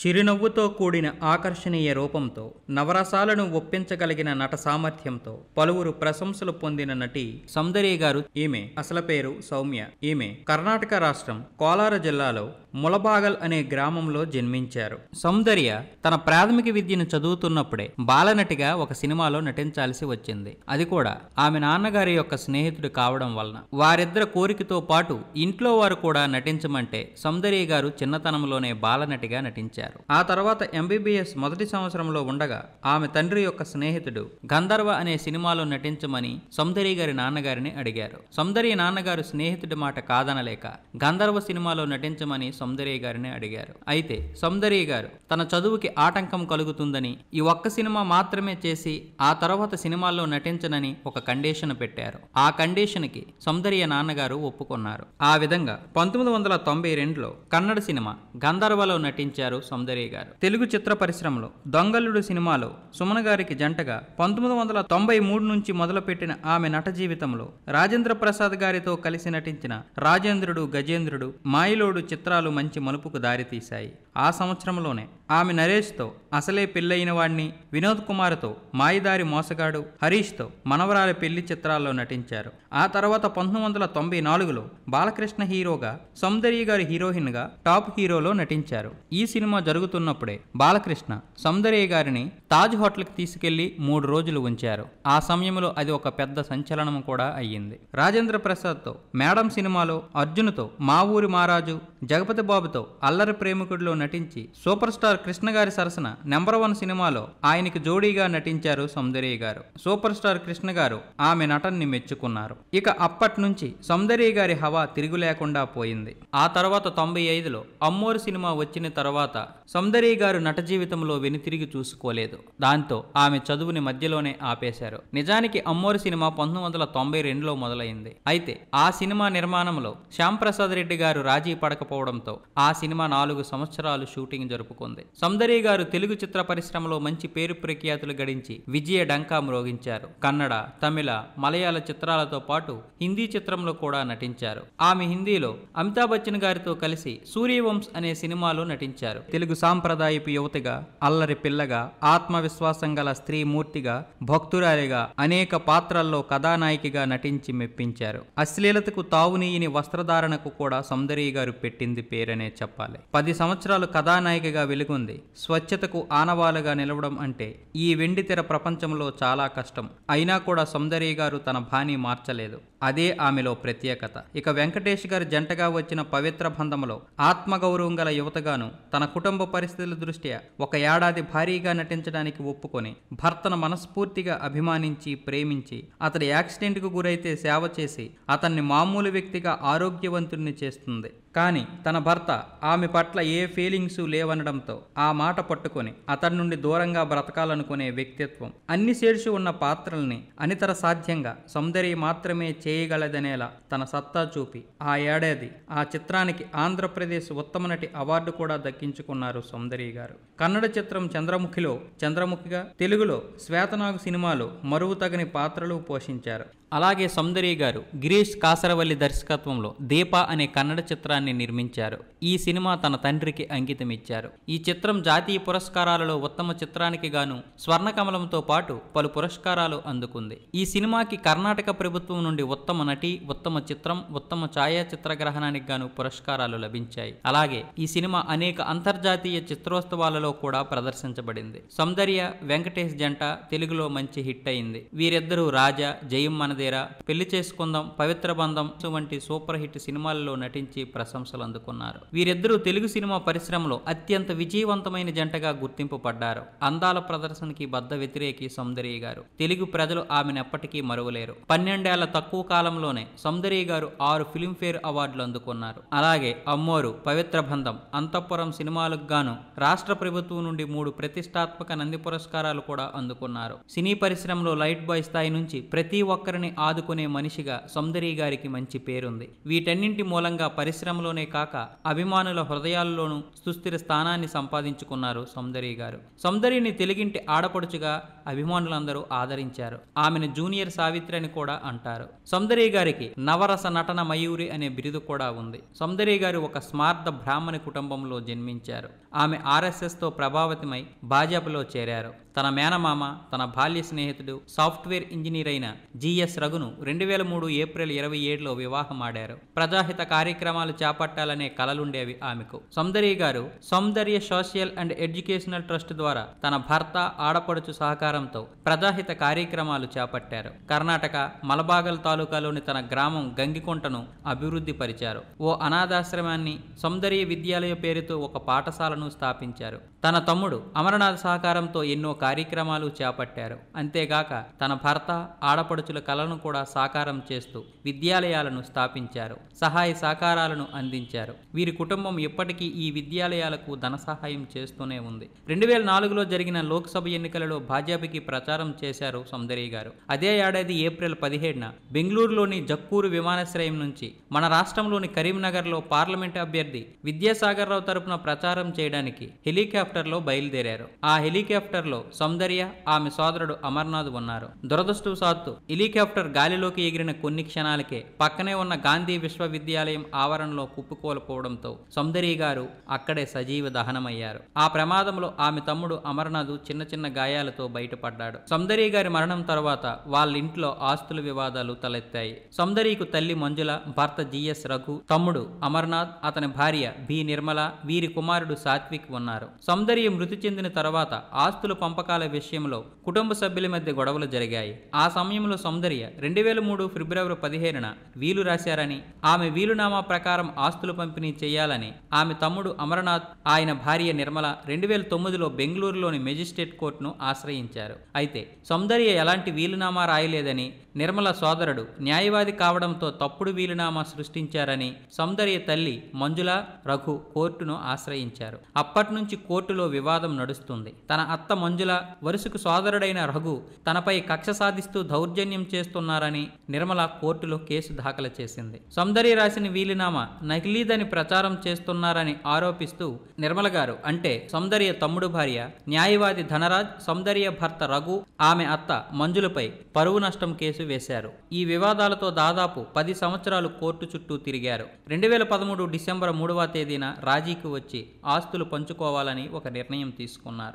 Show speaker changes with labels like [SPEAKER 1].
[SPEAKER 1] చిరునవ్వుతో కూడిన ఆకర్షణీయ రూపంతో నవరసాలను ఒప్పించగలిగిన నట సామర్థ్యంతో పలువురు ప్రశంసలు పొందిన నటి సౌందర్య గారు ఈమె అసల పేరు సౌమ్య ఈమె కర్ణాటక రాష్ట్రం కోలార జిల్లాలో ములబాగల్ అనే గ్రామంలో జన్మించారు సౌందర్య తన ప్రాథమిక విద్యను చదువుతున్నప్పుడే బాలనటిగా ఒక సినిమాలో నటించాల్సి వచ్చింది అది కూడా ఆమె నాన్నగారి యొక్క స్నేహితుడు కావడం వలన వారిద్దరు కోరికతో పాటు ఇంట్లో వారు కూడా నటించమంటే సౌందర్య గారు చిన్నతనంలోనే బాలనటిగా నటించారు పూర్తయ్యారు ఆ తర్వాత ఎంబీబీఎస్ మొదటి సంవత్సరంలో ఉండగా ఆమె తండ్రి యొక్క స్నేహితుడు గంధర్వ అనే సినిమాలో నటించమని సౌందర్య గారి నాన్నగారిని అడిగారు సౌందర్య నాన్నగారు స్నేహితుడి మాట కాదనలేక గంధర్వ సినిమాలో నటించమని సౌందర్య గారిని అడిగారు అయితే సౌందర్య గారు తన చదువుకి ఆటంకం కలుగుతుందని ఈ ఒక్క సినిమా మాత్రమే చేసి ఆ తర్వాత సినిమాల్లో నటించనని ఒక కండిషన్ పెట్టారు ఆ కండిషన్కి సౌందర్య నాన్నగారు ఒప్పుకున్నారు ఆ విధంగా పంతొమ్మిది వందల తొంభై రెండులో కన్నడ సినిమా గంధర్వలో నటించారు సౌందర్య గారు తెలుగు చిత్ర పరిశ్రమలో దొంగల్లుడు సినిమాలో సుమన గారికి జంటగా పంతొమ్మిది వందల తొంభై మూడు నుంచి మొదలుపెట్టిన ఆమె నట జీవితంలో రాజేంద్ర ప్రసాద్ గారితో కలిసి నటించిన రాజేంద్రుడు గజేంద్రుడు మాయలోడు చిత్రాలు మంచి మలుపుకు దారితీశాయి ఆ సంవత్సరంలోనే ఆమె నరేష్తో అసలే పెళ్ళైన వాణ్ణి వినోద్ కుమార్తో మాయదారి మోసగాడు హరీష్తో మనవరాలి పెళ్లి చిత్రాల్లో నటించారు ఆ తర్వాత పంతొమ్మిది వందల తొంభై నాలుగులో బాలకృష్ణ హీరోగా సౌందర్య గారి హీరోయిన్గా టాప్ హీరోలో నటించారు ఈ సినిమా జరుగుతున్నప్పుడే బాలకృష్ణ సౌందర్య గారిని తాజ్ హోటల్కి తీసుకెళ్లి మూడు రోజులు ఉంచారు ఆ సమయంలో అది ఒక పెద్ద సంచలనం కూడా అయ్యింది రాజేంద్ర ప్రసాద్తో మేడం సినిమాలో అర్జున్తో మా ఊరి మహారాజు జగపతి బాబుతో అల్లరి ప్రేమికుడిలో నటించి సూపర్ స్టార్ ఆర్ కృష్ణ గారి సరసన నెంబర్ వన్ సినిమాలో ఆయనకి జోడీగా నటించారు సౌందర్య గారు సూపర్ స్టార్ కృష్ణ గారు ఆమె నటన్ని మెచ్చుకున్నారు ఇక అప్పటి నుంచి సౌందర్య గారి హవా తిరుగు లేకుండా పోయింది ఆ తర్వాత తొంభై ఐదులో అమ్మోరు సినిమా వచ్చిన తర్వాత సౌందర్య గారు నట జీవితంలో వెనుతిరిగి చూసుకోలేదు దాంతో ఆమె చదువుని మధ్యలోనే ఆపేశారు నిజానికి అమ్మోరు సినిమా పంతొమ్మిది వందల తొంభై రెండులో మొదలైంది అయితే ఆ సినిమా నిర్మాణంలో శ్యాంప్రసాద్ రెడ్డి గారు రాజీ పడకపోవడంతో ఆ సినిమా నాలుగు సంవత్సరాలు షూటింగ్ జరుపుకుంది సౌందర్య గారు తెలుగు చిత్ర పరిశ్రమలో మంచి పేరు ప్రఖ్యాతులు గడించి విజయ డంకా మ్రోగించారు కన్నడ తమిళ మలయాళ చిత్రాలతో పాటు హిందీ చిత్రంలో కూడా నటించారు ఆమె హిందీలో అమితాబ్ బచ్చన్ గారితో కలిసి సూర్యవంశ్ అనే సినిమాలో నటించారు తెలుగు సాంప్రదాయపు యువతిగా అల్లరి పిల్లగా ఆత్మవిశ్వాసం గల స్త్రీ మూర్తిగా భక్తురాలిగా అనేక పాత్రల్లో కథానాయికగా నటించి మెప్పించారు అశ్లీలతకు తావునీయని వస్త్రధారణకు కూడా సౌందర్య గారు పెట్టింది పేరనే చెప్పాలి పది సంవత్సరాలు కథానాయికగా వెలుగు ఇస్తుంది స్వచ్ఛతకు ఆనవాలుగా నిలవడం అంటే ఈ వెండితెర ప్రపంచంలో చాలా కష్టం అయినా కూడా సౌందర్య గారు తన భాని మార్చలేదు అదే ఆమెలో ప్రత్యేకత ఇక వెంకటేష్ గారు జంటగా వచ్చిన పవిత్ర బంధంలో ఆత్మగౌరవం గల యువతగాను తన కుటుంబ పరిస్థితుల దృష్ట్యా ఒక ఏడాది భారీగా నటించడానికి ఒప్పుకొని భర్తను మనస్ఫూర్తిగా అభిమానించి ప్రేమించి అతడి యాక్సిడెంట్కు గురైతే సేవ చేసి అతన్ని మామూలు వ్యక్తిగా ఆరోగ్యవంతుణ్ణి చేస్తుంది కానీ తన భర్త ఆమె పట్ల ఏ ఫీలింగ్స్ లేవనడంతో ఆ మాట పట్టుకొని అతడి నుండి దూరంగా బ్రతకాలనుకునే వ్యక్తిత్వం అన్ని శేర్షు ఉన్న పాత్రల్ని అనితర సాధ్యంగా సౌందర్య మాత్రమే చేయగలదనేలా తన సత్తా చూపి ఆ ఏడాది ఆ చిత్రానికి ఆంధ్రప్రదేశ్ ఉత్తమ నటి అవార్డు కూడా దక్కించుకున్నారు సౌందర్య గారు కన్నడ చిత్రం చంద్రముఖిలో చంద్రముఖిగా తెలుగులో శ్వేతనాగు సినిమాలో మరువు తగని పాత్రలు పోషించారు అలాగే సౌందర్య గారు గిరీష్ కాసరవల్లి దర్శకత్వంలో దీప అనే కన్నడ చిత్రాన్ని చిత్రాన్ని నిర్మించారు ఈ సినిమా తన తండ్రికి అంకితం ఇచ్చారు ఈ చిత్రం జాతీయ పురస్కారాలలో ఉత్తమ చిత్రానికి గాను స్వర్ణకమలంతో పాటు పలు పురస్కారాలు అందుకుంది ఈ సినిమాకి కర్ణాటక ప్రభుత్వం నుండి ఉత్తమ నటి ఉత్తమ చిత్రం ఉత్తమ ఛాయాచిత్ర గ్రహణానికి గాను పురస్కారాలు లభించాయి అలాగే ఈ సినిమా అనేక అంతర్జాతీయ చిత్రోత్సవాలలో కూడా ప్రదర్శించబడింది సౌందర్య వెంకటేష్ జంట తెలుగులో మంచి హిట్ అయింది వీరిద్దరూ రాజా జయం మనదేరా పెళ్లి చేసుకుందాం పవిత్ర బంధం వంటి సూపర్ హిట్ సినిమాలలో నటించి ప్రస ప్రశంసలు అందుకున్నారు వీరిద్దరూ తెలుగు సినిమా పరిశ్రమలో అత్యంత విజయవంతమైన జంటగా గుర్తింపు పడ్డారు అందాల ప్రదర్శనకి బద్ద వ్యతిరేకి సౌందర్య గారు తెలుగు ప్రజలు ఆమెనెప్పటికీ మరువలేరు పన్నెండేళ్ల తక్కువ కాలంలోనే సౌందర్య గారు ఆరు ఫిల్మ్ఫేర్ అవార్డులు అందుకున్నారు అలాగే అమ్మోరు పవిత్ర బంధం అంతఃపురం సినిమాలకు గాను రాష్ట్ర ప్రభుత్వం నుండి మూడు ప్రతిష్టాత్మక నంది పురస్కారాలు కూడా అందుకున్నారు సినీ పరిశ్రమలో లైట్ బాయ్ స్థాయి నుంచి ప్రతి ఒక్కరిని ఆదుకునే మనిషిగా సౌందర్య గారికి మంచి పేరుంది వీటన్నింటి మూలంగా పరిశ్రమలో రాష్ట్రంలోనే కాక అభిమానుల హృదయాల్లోనూ సుస్థిర స్థానాన్ని సంపాదించుకున్నారు సౌందర్య గారు సౌందర్యని తెలిగింటి ఆడపడుచుగా అభిమానులందరూ ఆదరించారు ఆమెను జూనియర్ సావిత్రి అని కూడా అంటారు సౌందర్య గారికి నవరస నటన మయూరి అనే బిరుదు కూడా ఉంది సౌందర్య గారు ఒక స్మార్థ బ్రాహ్మణ కుటుంబంలో జన్మించారు ఆమె ఆర్ఎస్ఎస్తో ప్రభావితమై భాజపాలో చేరారు తన మేనమామ తన బాల్య స్నేహితుడు సాఫ్ట్వేర్ ఇంజనీర్ అయిన జిఎస్ రఘును రెండు వేల మూడు ఏప్రిల్ ఇరవై ఏడులో వివాహమాడారు ప్రజాహిత కార్యక్రమాలు చేపట్టాలనే కలలుండేవి ఆమెకు Soundarya garu Soundarya social and educational trust ద్వారా తన భర్త ఆడపడుచు సహకారంతో ప్రజాహిత కార్యక్రమాలు చేపట్టారు కర్ణాటక మలబాగల్ తాలూకాలోని తన గ్రామం గంగికుంటను అభివృద్ధి పరిచారు ఓ అనాథాశ్రమాన్ని సౌందర్య విద్యాలయ పేరుతో ఒక పాఠశాలను స్థాపించారు తన తమ్ముడు అమరనాథ్ సహకారంతో ఎన్నో కార్యక్రమాలు చేపట్టారు అంతేగాక తన భర్త ఆడపడుచుల కళను కూడా సాకారం చేస్తూ విద్యాలయాలను స్థాపించారు సహాయ సహకారాలను అందించారు వీరి కుటుంబం ఇప్పటికీ ఈ విద్యాలయాలకు ధన సహాయం చేస్తూనే ఉంది రెండు వేల నాలుగులో జరిగిన లోక్సభ ఎన్నికలలో భాజపాకి ప్రచారం చేశారు సౌందర్య గారు అదే ఏడాది ఏప్రిల్ పదిహేడున బెంగళూరులోని జక్కూరు విమానాశ్రయం నుంచి మన రాష్ట్రంలోని కరీంనగర్లో పార్లమెంట్ అభ్యర్థి విద్యాసాగర్ రావు తరపున ప్రచారం చేయడానికి హెలికాప్టర్లో బయలుదేరారు ఆ హెలికాప్టర్లో సౌందర్య ఆమె సోదరుడు అమర్నాథ్ ఉన్నారు దురదృష్టవశాత్తు హెలికాప్టర్ గాలిలోకి ఎగిరిన కొన్ని క్షణాలకే పక్కనే ఉన్న గాంధీ విశ్వవిద్యాలయం ఆవరణలో కుప్పకూలపోవడంతో సౌందర్య గారు అక్కడే సజీవ దహనమయ్యారు ఆ ప్రమాదంలో ఆమె తమ్ముడు అమర్నాథ్ చిన్న చిన్న గాయాలతో బయటపడ్డాడు సౌందర్య గారి మరణం తర్వాత వాళ్ళ ఇంట్లో ఆస్తుల వివాదాలు తలెత్తాయి సౌందర్యకు తల్లి మంజుల భర్త జిఎస్ రఘు తమ్ముడు అమర్నాథ్ అతని భార్య బి నిర్మల వీరి కుమారుడు సాత్విక్ ఉన్నారు సౌందర్య మృతి చెందిన తర్వాత ఆస్తుల పంపకాల విషయంలో కుటుంబ సభ్యుల మధ్య గొడవలు జరిగాయి ఆ సమయంలో సౌందర్య రెండు వేల మూడు ఫిబ్రవరి పదిహేనున వీలు రాశారని ఆమె వీలునామా ప్రకారం ఆస్తులు పంపిణీ చేయాలని ఆమె తమ్ముడు అమరనాథ్ ఆయన భార్య నిర్మల రెండు వేల తొమ్మిదిలో బెంగళూరులోని మెజిస్ట్రేట్ కోర్టును ఆశ్రయించారు అయితే సౌందర్య ఎలాంటి వీలునామా రాయలేదని నిర్మల సోదరుడు న్యాయవాది కావడంతో తప్పుడు వీలునామా సృష్టించారని సౌందర్య తల్లి మంజుల రఘు కోర్టును ఆశ్రయించారు అప్పటి నుంచి కోర్టులో వివాదం నడుస్తుంది తన అత్త మంజుల వరుసకు సోదరుడైన రఘు తనపై కక్ష సాధిస్తూ దౌర్జన్యం చేస్తున్నారని నిర్మల కోర్టులో కేసు దాఖలు చేసింది సౌందర్య రాసిన వీలునామా నకిలీదని ప్రచారం చేస్తున్నారని ఆరోపిస్తూ నిర్మల గారు అంటే సౌందర్య తమ్ముడు భార్య న్యాయవాది ధనరాజ్ సౌందర్య భర్త రఘు ఆమె అత్త మంజులపై పరువు నష్టం కేసు వేశారు ఈ వివాదాలతో దాదాపు పది సంవత్సరాలు కోర్టు చుట్టూ తిరిగారు రెండు వేల పదమూడు డిసెంబర్ మూడవ తేదీన రాజీకి వచ్చి ఆస్తులు పంచుకోవాలని ఒక నిర్ణయం తీసుకున్నారు